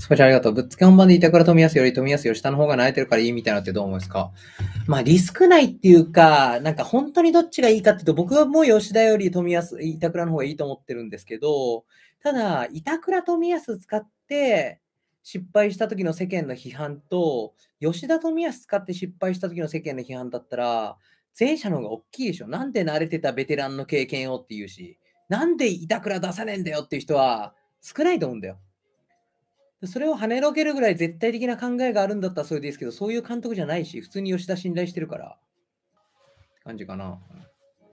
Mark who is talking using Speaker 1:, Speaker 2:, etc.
Speaker 1: 少しありがとう。ぶっつけ本番で板倉富安より富安より下の方が慣れてるからいいみたいなってどう思いますかまあリスクないっていうか、なんか本当にどっちがいいかっていうと、僕はもう吉田より富安、板倉の方がいいと思ってるんですけど、ただ、板倉富安使って失敗した時の世間の批判と、吉田富安使って失敗した時の世間の批判だったら、前者の方が大きいでしょ。なんで慣れてたベテランの経験をっていうし、なんで板倉出さねえんだよっていう人は少ないと思うんだよ。それを跳ねのけるぐらい絶対的な考えがあるんだったらそれでいいですけど、そういう監督じゃないし、普通に吉田信頼してるから、感じかな。